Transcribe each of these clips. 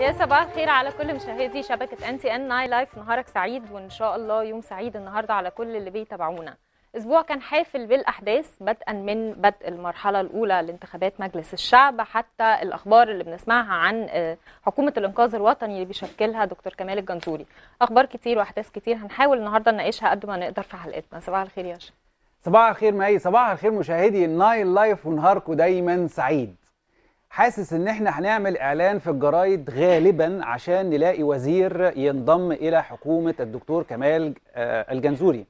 يا صباح الخير على كل مشاهدي شبكة ان تي ان ناي لايف نهارك سعيد وان شاء الله يوم سعيد النهارده على كل اللي بيتابعونا. اسبوع كان حافل بالاحداث بدءا من بدء المرحله الاولى لانتخابات مجلس الشعب حتى الاخبار اللي بنسمعها عن آه، حكومه الانقاذ الوطني اللي بيشكلها دكتور كمال الجنزوري اخبار كتير واحداث كتير هنحاول النهارده نناقشها قد ما نقدر في حلقتنا صباح الخير يا شباب صباح الخير ماي صباح الخير مشاهدي الناي لايف ونهاركم دايما سعيد حاسس ان احنا هنعمل اعلان في الجرايد غالبا عشان نلاقي وزير ينضم الى حكومه الدكتور كمال آه، الجنزوري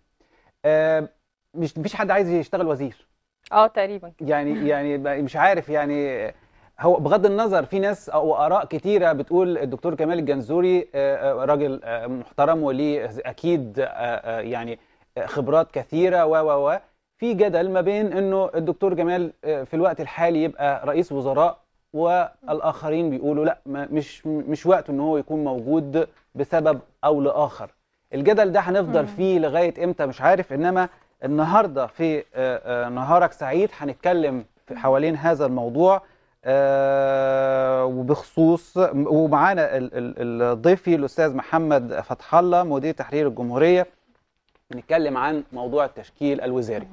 آه، مش مفيش حد عايز يشتغل وزير اه تقريبا يعني يعني مش عارف يعني هو بغض النظر في ناس واراء كتيره بتقول الدكتور كمال الجنزوري آه، راجل محترم وليه اكيد يعني خبرات كثيره و و و في جدل ما بين انه الدكتور جمال في الوقت الحالي يبقى رئيس وزراء والاخرين بيقولوا لا مش مش وقته ان هو يكون موجود بسبب او لاخر الجدل ده هنفضل فيه لغايه امتى مش عارف انما النهارده في آه، آه، نهارك سعيد هنتكلم حوالين هذا الموضوع آه، وبخصوص ومعانا الضيفي الاستاذ محمد فتح الله مدير تحرير الجمهوريه بنتكلم عن موضوع التشكيل الوزاري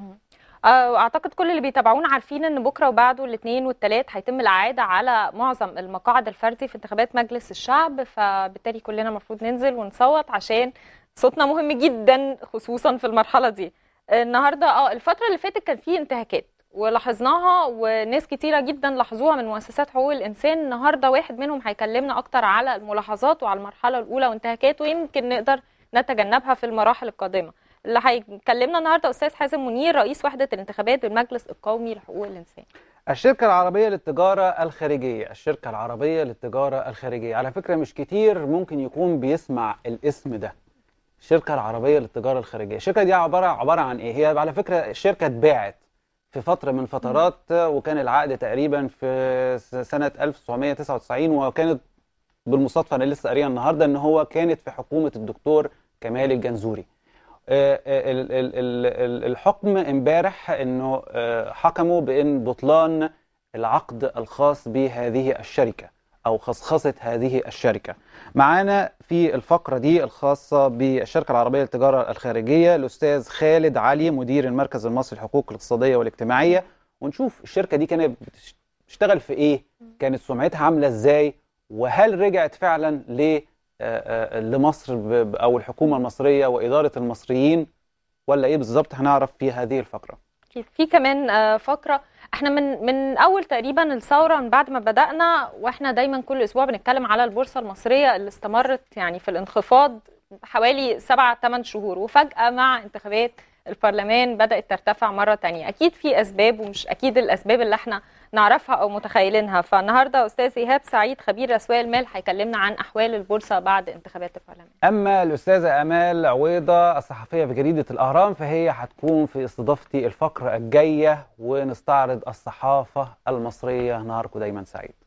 آه، اعتقد كل اللي بيتابعونا عارفين ان بكره وبعده الاثنين والثلاث هيتم الاعاده على معظم المقاعد الفردي في انتخابات مجلس الشعب فبالتالي كلنا المفروض ننزل ونصوت عشان صوتنا مهم جدا خصوصا في المرحله دي النهارده اه الفتره اللي فاتت كان في انتهاكات ولاحظناها وناس كتيره جدا لاحظوها من مؤسسات حقوق الانسان النهارده واحد منهم هيكلمنا اكتر على الملاحظات وعلى المرحله الاولى وانتهاكات ويمكن نقدر نتجنبها في المراحل القادمه اللي هيكلمنا النهارده استاذ حازم منير رئيس وحده الانتخابات بالمجلس القومي لحقوق الانسان. الشركة العربية للتجارة الخارجية الشركة العربية للتجارة الخارجية على فكرة مش كتير ممكن يكون بيسمع الاسم ده الشركة العربية للتجارة الخارجية الشركة دي عبارة عبارة عن ايه هي على فكرة الشركة اتباعت في فترة من فترات وكان العقد تقريبا في سنة 1999 وكانت بالمصادفة انا لسه قاريها النهاردة ان هو كانت في حكومة الدكتور كمال الجنزوري آه، آه، الحكم امبارح انه آه، حكموا بان بطلان العقد الخاص بهذه الشركه او خصخصه هذه الشركه. معانا في الفقره دي الخاصه بالشركه العربيه للتجاره الخارجيه الاستاذ خالد علي مدير المركز المصري للحقوق الاقتصاديه والاجتماعيه ونشوف الشركه دي كانت بتشتغل في ايه؟ كانت سمعتها عامله ازاي؟ وهل رجعت فعلا ليه آه، آه، لمصر او الحكومه المصريه واداره المصريين ولا ايه بالظبط هنعرف في هذه الفقره في كمان آه، فقره احنا من من اول تقريبا الثوره من بعد ما بدانا واحنا دايما كل اسبوع بنتكلم على البورصه المصريه اللي استمرت يعني في الانخفاض حوالي 7 8 شهور وفجاه مع انتخابات البرلمان بدات ترتفع مره تانية اكيد في اسباب ومش اكيد الاسباب اللي احنا نعرفها او متخيلينها فالنهارده استاذ ايهاب سعيد خبير اسواق المال هيكلمنا عن احوال البورصه بعد انتخابات البرلمان اما الاستاذه امال عويضه الصحفيه في جريده الاهرام فهي هتكون في استضافتي الفقره الجايه ونستعرض الصحافه المصريه نهاركم دايما سعيد